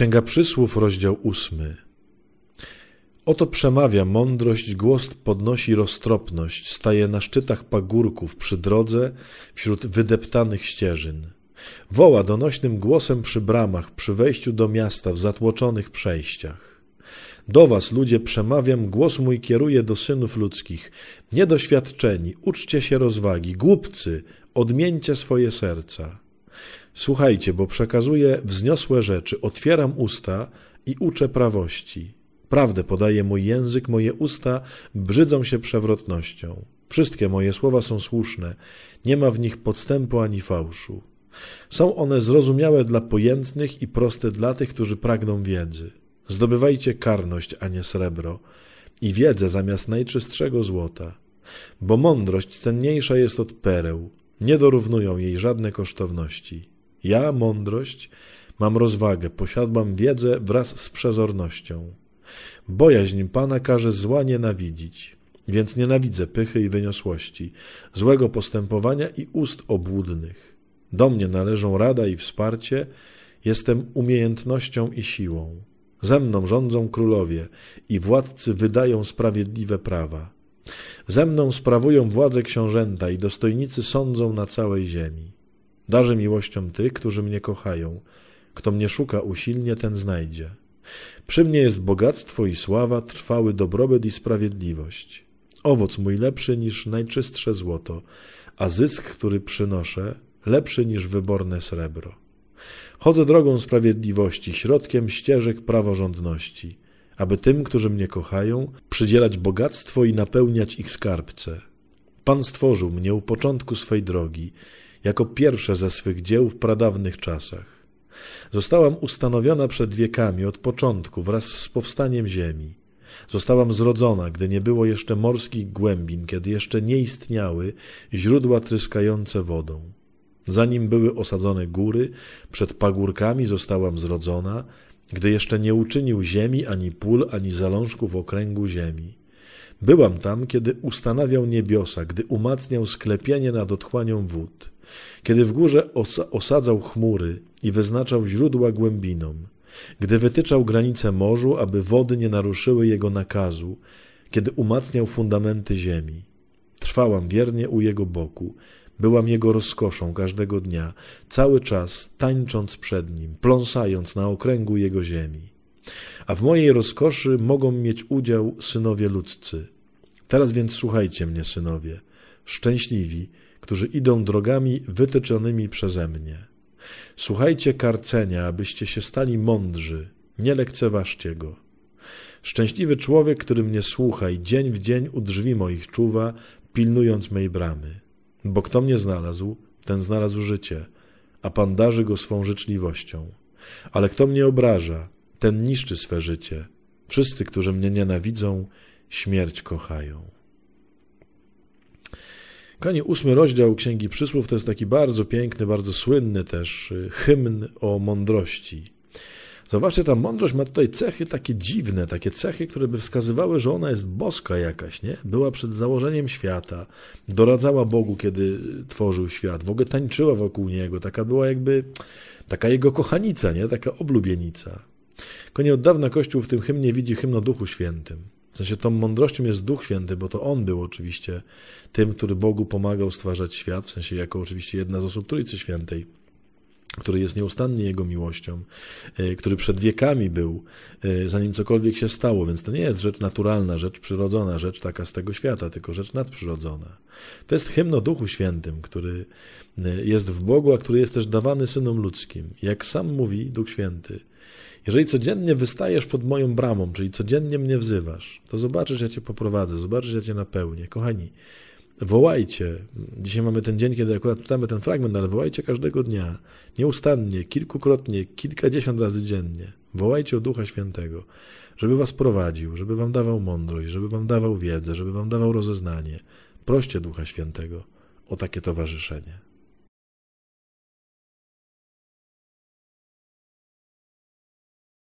Księga Przysłów, rozdział ósmy. Oto przemawia mądrość, głos podnosi roztropność, staje na szczytach pagórków, przy drodze, wśród wydeptanych ścieżyn. Woła donośnym głosem przy bramach, przy wejściu do miasta, w zatłoczonych przejściach. Do was, ludzie, przemawiam, głos mój kieruje do synów ludzkich. Niedoświadczeni, uczcie się rozwagi, głupcy, odmieńcie swoje serca. Słuchajcie, bo przekazuję wzniosłe rzeczy, otwieram usta i uczę prawości. Prawdę podaje mój język, moje usta brzydzą się przewrotnością. Wszystkie moje słowa są słuszne, nie ma w nich podstępu ani fałszu. Są one zrozumiałe dla pojętnych i proste dla tych, którzy pragną wiedzy. Zdobywajcie karność, a nie srebro, i wiedzę zamiast najczystszego złota. Bo mądrość cenniejsza jest od pereł, nie dorównują jej żadne kosztowności. Ja, mądrość, mam rozwagę, posiadam wiedzę wraz z przezornością. Bojaźń Pana każe zła nienawidzić, więc nienawidzę pychy i wyniosłości, złego postępowania i ust obłudnych. Do mnie należą rada i wsparcie, jestem umiejętnością i siłą. Ze mną rządzą królowie i władcy wydają sprawiedliwe prawa. Ze mną sprawują władzę książęta i dostojnicy sądzą na całej ziemi. Darzę miłością tych, którzy mnie kochają. Kto mnie szuka usilnie, ten znajdzie. Przy mnie jest bogactwo i sława, trwały dobrobyt i sprawiedliwość. Owoc mój lepszy niż najczystsze złoto, a zysk, który przynoszę, lepszy niż wyborne srebro. Chodzę drogą sprawiedliwości, środkiem ścieżek praworządności aby tym, którzy mnie kochają, przydzielać bogactwo i napełniać ich skarbce. Pan stworzył mnie u początku swej drogi, jako pierwsze ze swych dzieł w pradawnych czasach. Zostałam ustanowiona przed wiekami od początku wraz z powstaniem ziemi. Zostałam zrodzona, gdy nie było jeszcze morskich głębin, kiedy jeszcze nie istniały źródła tryskające wodą. Zanim były osadzone góry, przed pagórkami zostałam zrodzona, gdy jeszcze nie uczynił ziemi ani pól, ani zalążków okręgu ziemi. Byłam tam, kiedy ustanawiał niebiosa, gdy umacniał sklepienie nad otchłanią wód, kiedy w górze osadzał chmury i wyznaczał źródła głębinom, gdy wytyczał granice morzu, aby wody nie naruszyły jego nakazu, kiedy umacniał fundamenty ziemi Trwałam wiernie u jego boku. Byłam jego rozkoszą każdego dnia, cały czas tańcząc przed nim, pląsając na okręgu jego ziemi. A w mojej rozkoszy mogą mieć udział synowie ludzcy. Teraz więc słuchajcie mnie, synowie, szczęśliwi, którzy idą drogami wytyczonymi przeze mnie. Słuchajcie karcenia, abyście się stali mądrzy, nie lekceważcie go. Szczęśliwy człowiek, który mnie słucha i dzień w dzień u drzwi moich czuwa, pilnując mej bramy. Bo kto mnie znalazł, ten znalazł życie, a Pan darzy go swą życzliwością. Ale kto mnie obraża, ten niszczy swe życie. Wszyscy, którzy mnie nienawidzą, śmierć kochają. Kochani, ósmy rozdział Księgi Przysłów to jest taki bardzo piękny, bardzo słynny też y, hymn o mądrości. Zobaczcie, ta mądrość ma tutaj cechy takie dziwne, takie cechy, które by wskazywały, że ona jest boska jakaś, nie? Była przed założeniem świata, doradzała Bogu, kiedy tworzył świat, w ogóle tańczyła wokół niego, taka była jakby, taka jego kochanica, nie? Taka oblubienica. Tylko nie od dawna Kościół w tym hymnie widzi hymn o Duchu Świętym. W sensie tą mądrością jest Duch Święty, bo to On był oczywiście tym, który Bogu pomagał stwarzać świat, w sensie jako oczywiście jedna z osób Trójcy Świętej który jest nieustannie Jego miłością, e, który przed wiekami był, e, zanim cokolwiek się stało, więc to nie jest rzecz naturalna, rzecz przyrodzona, rzecz taka z tego świata, tylko rzecz nadprzyrodzona. To jest hymno Duchu Świętym, który e, jest w Bogu, a który jest też dawany Synom Ludzkim. Jak sam mówi Duch Święty, jeżeli codziennie wystajesz pod moją bramą, czyli codziennie mnie wzywasz, to zobaczysz, ja Cię poprowadzę, zobaczysz, ja Cię napełnię. Kochani, Wołajcie. Dzisiaj mamy ten dzień, kiedy akurat czytamy ten fragment, ale wołajcie każdego dnia, nieustannie, kilkukrotnie, kilkadziesiąt razy dziennie. Wołajcie o Ducha Świętego, żeby was prowadził, żeby wam dawał mądrość, żeby wam dawał wiedzę, żeby wam dawał rozeznanie. Proście Ducha Świętego o takie towarzyszenie.